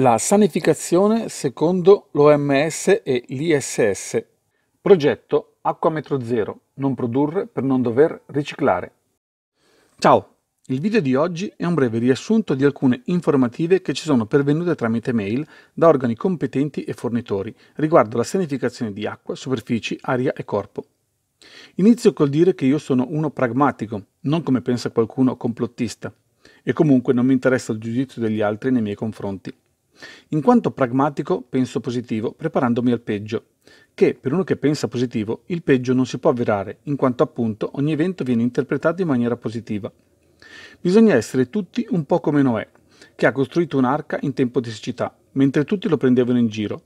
la sanificazione secondo l'OMS e l'ISS. Progetto Acqua Metro Zero, non produrre per non dover riciclare. Ciao, il video di oggi è un breve riassunto di alcune informative che ci sono pervenute tramite mail da organi competenti e fornitori riguardo alla sanificazione di acqua, superfici, aria e corpo. Inizio col dire che io sono uno pragmatico, non come pensa qualcuno complottista, e comunque non mi interessa il giudizio degli altri nei miei confronti. In quanto pragmatico, penso positivo, preparandomi al peggio. Che, per uno che pensa positivo, il peggio non si può avverare, in quanto appunto ogni evento viene interpretato in maniera positiva. Bisogna essere tutti un po' come Noè, che ha costruito un'arca in tempo di siccità, mentre tutti lo prendevano in giro.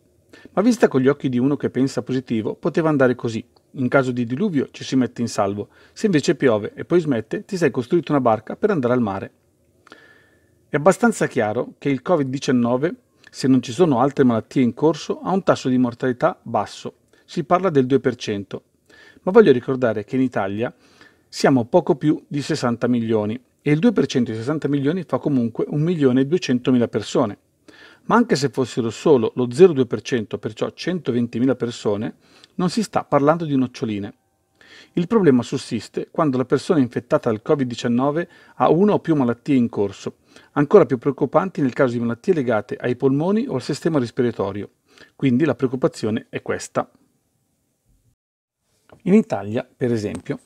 Ma vista con gli occhi di uno che pensa positivo, poteva andare così. In caso di diluvio ci si mette in salvo, se invece piove e poi smette, ti sei costruito una barca per andare al mare. È abbastanza chiaro che il Covid-19, se non ci sono altre malattie in corso, ha un tasso di mortalità basso, si parla del 2%, ma voglio ricordare che in Italia siamo poco più di 60 milioni e il 2% di 60 milioni fa comunque 1 milione e 200 mila persone. Ma anche se fossero solo lo 0,2%, perciò 120 mila persone, non si sta parlando di noccioline. Il problema sussiste quando la persona infettata dal Covid-19 ha una o più malattie in corso, ancora più preoccupanti nel caso di malattie legate ai polmoni o al sistema respiratorio. Quindi la preoccupazione è questa. In Italia, per esempio,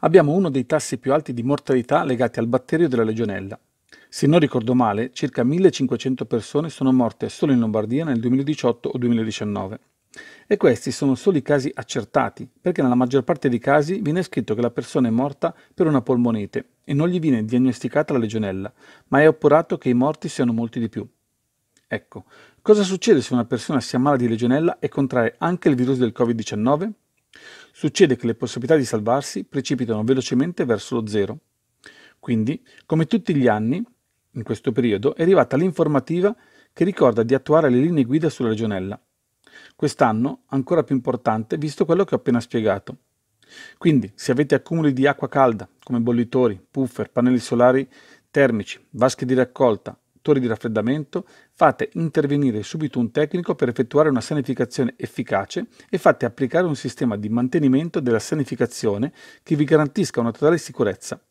abbiamo uno dei tassi più alti di mortalità legati al batterio della legionella. Se non ricordo male, circa 1500 persone sono morte solo in Lombardia nel 2018 o 2019. E questi sono solo i casi accertati, perché nella maggior parte dei casi viene scritto che la persona è morta per una polmonite e non gli viene diagnosticata la legionella, ma è appurato che i morti siano molti di più. Ecco, cosa succede se una persona si ammala di legionella e contrae anche il virus del Covid-19? Succede che le possibilità di salvarsi precipitano velocemente verso lo zero. Quindi, come tutti gli anni, in questo periodo è arrivata l'informativa che ricorda di attuare le linee guida sulla legionella Quest'anno ancora più importante visto quello che ho appena spiegato. Quindi, se avete accumuli di acqua calda, come bollitori, puffer, pannelli solari termici, vasche di raccolta, torri di raffreddamento, fate intervenire subito un tecnico per effettuare una sanificazione efficace e fate applicare un sistema di mantenimento della sanificazione che vi garantisca una totale sicurezza.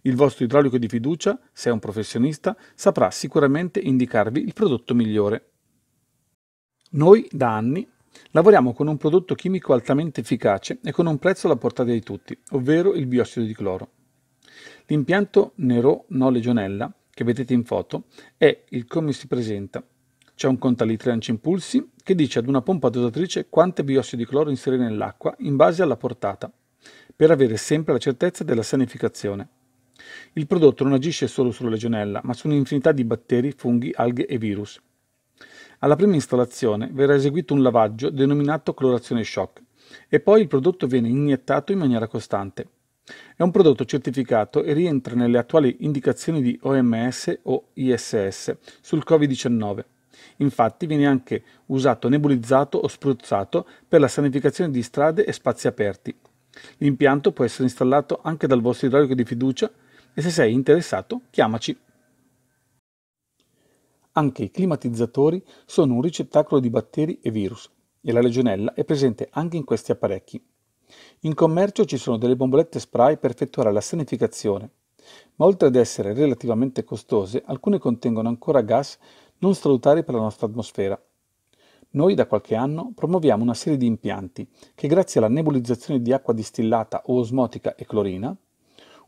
Il vostro idraulico di fiducia, se è un professionista, saprà sicuramente indicarvi il prodotto migliore. Noi da anni lavoriamo con un prodotto chimico altamente efficace e con un prezzo alla portata di tutti, ovvero il biossido di cloro. L'impianto Nero No Legionella, che vedete in foto, è il come si presenta. C'è un contalitri impulsi che dice ad una pompa dosatrice quante biossido di cloro inserire nell'acqua in base alla portata, per avere sempre la certezza della sanificazione. Il prodotto non agisce solo sulla legionella, ma su un'infinità di batteri, funghi, alghe e virus, alla prima installazione verrà eseguito un lavaggio denominato colorazione shock e poi il prodotto viene iniettato in maniera costante. È un prodotto certificato e rientra nelle attuali indicazioni di OMS o ISS sul Covid-19. Infatti viene anche usato nebulizzato o spruzzato per la sanificazione di strade e spazi aperti. L'impianto può essere installato anche dal vostro idraulico di fiducia e se sei interessato chiamaci. Anche i climatizzatori sono un ricettacolo di batteri e virus e la legionella è presente anche in questi apparecchi. In commercio ci sono delle bombolette spray per effettuare la sanificazione, ma oltre ad essere relativamente costose, alcune contengono ancora gas non salutari per la nostra atmosfera. Noi da qualche anno promuoviamo una serie di impianti che grazie alla nebulizzazione di acqua distillata o osmotica e clorina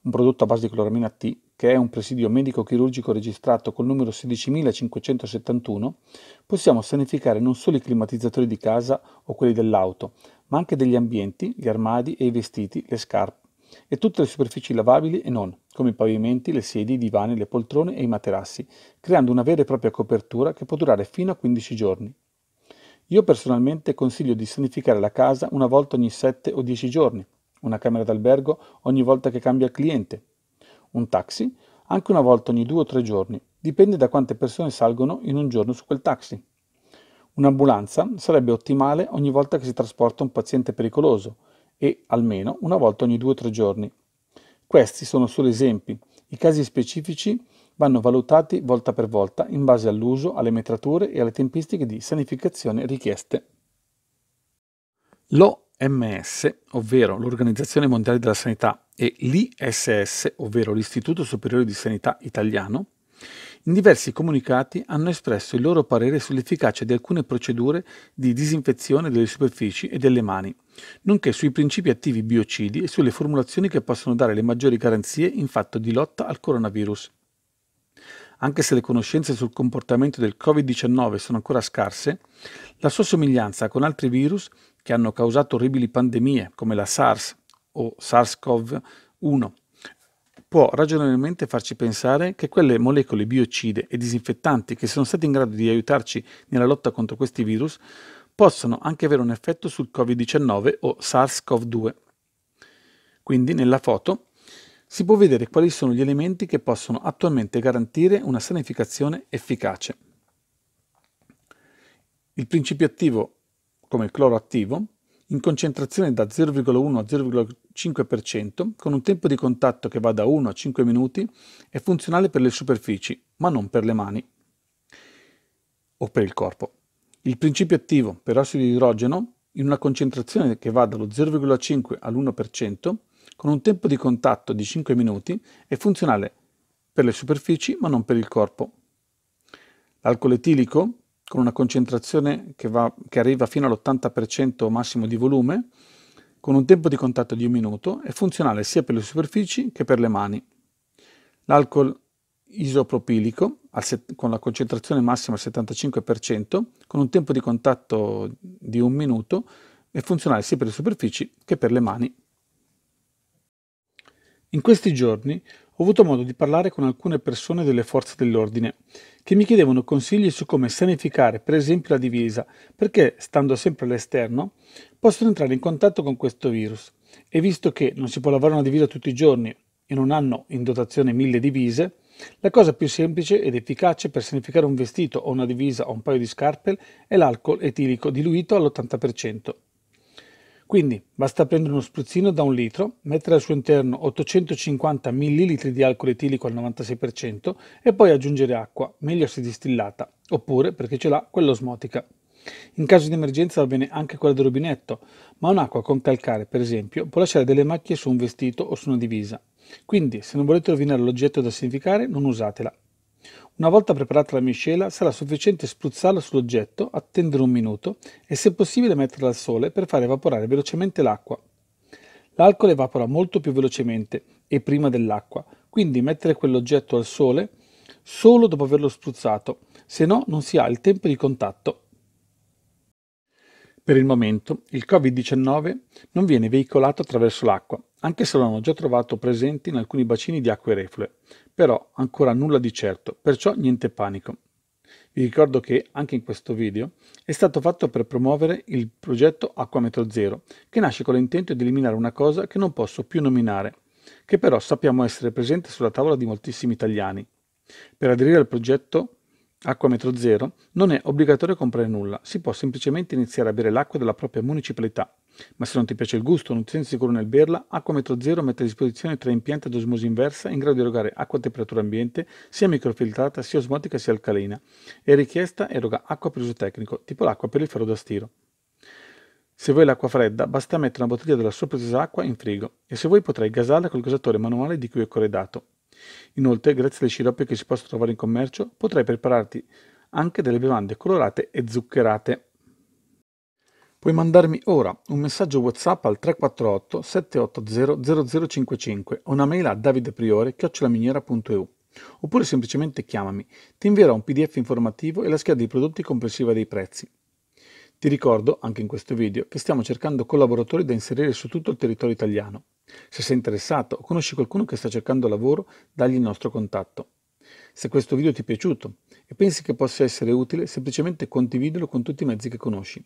un prodotto a base di cloramina T, che è un presidio medico-chirurgico registrato col numero 16571, possiamo sanificare non solo i climatizzatori di casa o quelli dell'auto, ma anche degli ambienti, gli armadi e i vestiti, le scarpe e tutte le superfici lavabili e non, come i pavimenti, le sedie, i divani, le poltrone e i materassi, creando una vera e propria copertura che può durare fino a 15 giorni. Io personalmente consiglio di sanificare la casa una volta ogni 7 o 10 giorni, una camera d'albergo ogni volta che cambia cliente, un taxi anche una volta ogni due o tre giorni, dipende da quante persone salgono in un giorno su quel taxi. Un'ambulanza sarebbe ottimale ogni volta che si trasporta un paziente pericoloso e almeno una volta ogni due o tre giorni. Questi sono solo esempi, i casi specifici vanno valutati volta per volta in base all'uso, alle metrature e alle tempistiche di sanificazione richieste. Lo l'OMS, ovvero l'Organizzazione Mondiale della Sanità, e l'ISS, ovvero l'Istituto Superiore di Sanità Italiano, in diversi comunicati hanno espresso il loro parere sull'efficacia di alcune procedure di disinfezione delle superfici e delle mani, nonché sui principi attivi biocidi e sulle formulazioni che possono dare le maggiori garanzie in fatto di lotta al coronavirus. Anche se le conoscenze sul comportamento del Covid-19 sono ancora scarse, la sua somiglianza con altri virus che hanno causato orribili pandemie come la SARS o SARS-CoV-1 può ragionevolmente farci pensare che quelle molecole biocide e disinfettanti che sono state in grado di aiutarci nella lotta contro questi virus possono anche avere un effetto sul Covid-19 o SARS-CoV-2. Quindi nella foto si può vedere quali sono gli elementi che possono attualmente garantire una sanificazione efficace. Il principio attivo come il cloro attivo, in concentrazione da 0,1 a 0,5% con un tempo di contatto che va da 1 a 5 minuti è funzionale per le superfici, ma non per le mani o per il corpo. Il principio attivo per ossido di idrogeno in una concentrazione che va dallo 0,5 all'1% con un tempo di contatto di 5 minuti è funzionale per le superfici ma non per il corpo. L'alcol etilico con una concentrazione che, va, che arriva fino all'80% massimo di volume, con un tempo di contatto di un minuto, è funzionale sia per le superfici che per le mani. L'alcol isopropilico con la concentrazione massima al 75%, con un tempo di contatto di un minuto, è funzionale sia per le superfici che per le mani. In questi giorni ho avuto modo di parlare con alcune persone delle forze dell'ordine che mi chiedevano consigli su come sanificare per esempio la divisa, perché stando sempre all'esterno possono entrare in contatto con questo virus. E visto che non si può lavare una divisa tutti i giorni e non hanno in dotazione mille divise, la cosa più semplice ed efficace per sanificare un vestito o una divisa o un paio di scarpe è l'alcol etilico diluito all'80%. Quindi basta prendere uno spruzzino da un litro, mettere al suo interno 850 ml di alcol etilico al 96% e poi aggiungere acqua, meglio se distillata, oppure perché ce l'ha quella osmotica. In caso di emergenza va bene anche quella del rubinetto, ma un'acqua con calcare, per esempio, può lasciare delle macchie su un vestito o su una divisa. Quindi, se non volete rovinare l'oggetto da significare, non usatela. Una volta preparata la miscela sarà sufficiente spruzzarla sull'oggetto, attendere un minuto e se possibile metterla al sole per far evaporare velocemente l'acqua. L'alcol evapora molto più velocemente e prima dell'acqua, quindi mettere quell'oggetto al sole solo dopo averlo spruzzato, se no non si ha il tempo di contatto. Per il momento il Covid-19 non viene veicolato attraverso l'acqua, anche se l'hanno già trovato presente in alcuni bacini di acque reflue, però ancora nulla di certo, perciò niente panico. Vi ricordo che anche in questo video è stato fatto per promuovere il progetto Acquametro Zero, che nasce con l'intento di eliminare una cosa che non posso più nominare, che però sappiamo essere presente sulla tavola di moltissimi italiani. Per aderire al progetto Acqua metro zero, non è obbligatorio comprare nulla, si può semplicemente iniziare a bere l'acqua della propria municipalità. Ma se non ti piace il gusto o non ti senti sicuro nel berla, Acqua metro zero mette a disposizione tre impianti ad osmosi inversa in grado di erogare acqua a temperatura ambiente, sia microfiltrata, sia osmotica, sia alcalina. E richiesta eroga acqua per uso tecnico, tipo l'acqua per il ferro da stiro. Se vuoi l'acqua fredda, basta mettere una bottiglia della sua precisa acqua in frigo e se vuoi potrai gasarla col gasatore manuale di cui è corredato Inoltre, grazie alle sciroppe che si possono trovare in commercio, potrai prepararti anche delle bevande colorate e zuccherate. Puoi mandarmi ora un messaggio WhatsApp al 348 780 0055 o una mail a chiocciolaminiera.eu oppure semplicemente chiamami. Ti invierò un PDF informativo e la scheda dei prodotti complessiva dei prezzi. Ti ricordo, anche in questo video, che stiamo cercando collaboratori da inserire su tutto il territorio italiano. Se sei interessato o conosci qualcuno che sta cercando lavoro, dagli il nostro contatto. Se questo video ti è piaciuto e pensi che possa essere utile, semplicemente condividilo con tutti i mezzi che conosci.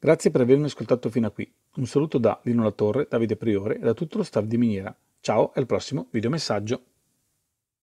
Grazie per avermi ascoltato fino a qui. Un saluto da Lino La Torre, Davide Priore e da tutto lo staff di Miniera. Ciao e al prossimo videomessaggio.